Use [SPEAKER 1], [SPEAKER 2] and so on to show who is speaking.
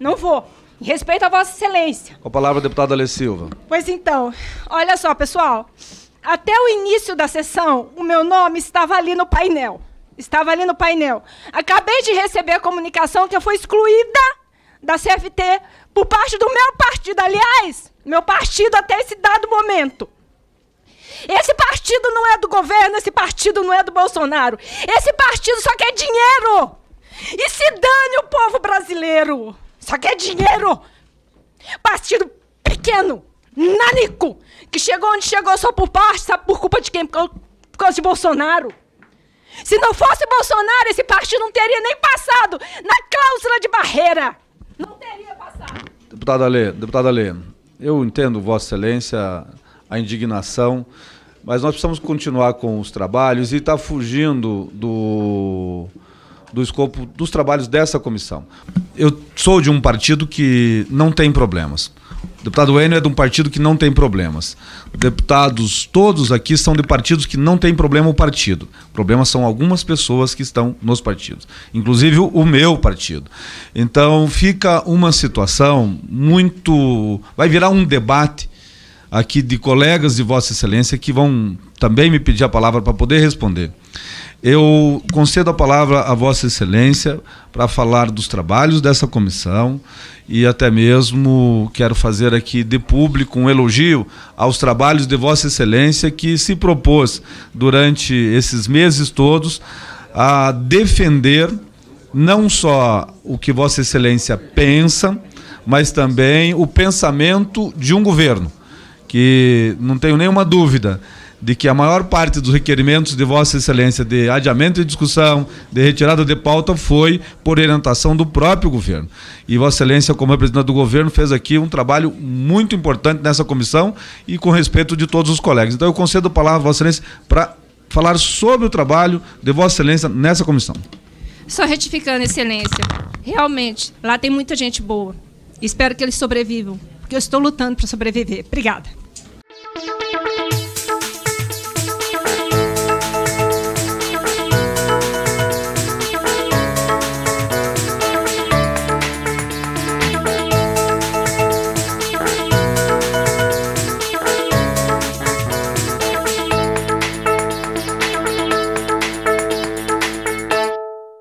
[SPEAKER 1] Não vou. respeito a Vossa Excelência.
[SPEAKER 2] Com a palavra, deputado Ale Silva.
[SPEAKER 1] Pois então, olha só, pessoal. Até o início da sessão, o meu nome estava ali no painel. Estava ali no painel. Acabei de receber a comunicação que eu fui excluída da CFT por parte do meu partido. Aliás, meu partido até esse dado momento. Esse partido não é do governo, esse partido não é do Bolsonaro. Esse partido só quer dinheiro. E se dane o povo brasileiro só quer é dinheiro. Partido pequeno, nanico, que chegou onde chegou só por parte, sabe por culpa de quem? Por causa de Bolsonaro. Se não fosse Bolsonaro, esse partido não teria nem passado na cláusula de barreira. Não teria
[SPEAKER 2] passado. Deputada Lê, deputada Lê, eu entendo Vossa Excelência a indignação, mas nós precisamos continuar com os trabalhos e está fugindo do do escopo dos trabalhos dessa comissão. Eu sou de um partido que não tem problemas. O deputado Enio é de um partido que não tem problemas. Deputados todos aqui são de partidos que não tem problema o partido. Problemas são algumas pessoas que estão nos partidos, inclusive o meu partido. Então fica uma situação muito. vai virar um debate aqui de colegas de Vossa Excelência que vão também me pedir a palavra para poder responder. Eu concedo a palavra a Vossa Excelência para falar dos trabalhos dessa comissão e até mesmo quero fazer aqui de público um elogio aos trabalhos de Vossa Excelência que se propôs durante esses meses todos a defender não só o que Vossa Excelência pensa, mas também o pensamento de um governo que não tenho nenhuma dúvida de que a maior parte dos requerimentos de Vossa Excelência de adiamento de discussão, de retirada de pauta, foi por orientação do próprio governo. E Vossa Excelência, como representante do governo, fez aqui um trabalho muito importante nessa comissão e com respeito de todos os colegas. Então eu concedo a palavra a Vossa Excelência para falar sobre o trabalho de Vossa Excelência nessa comissão.
[SPEAKER 1] Só retificando, Excelência, realmente, lá tem muita gente boa. Espero que eles sobrevivam, porque eu estou lutando para sobreviver. Obrigada.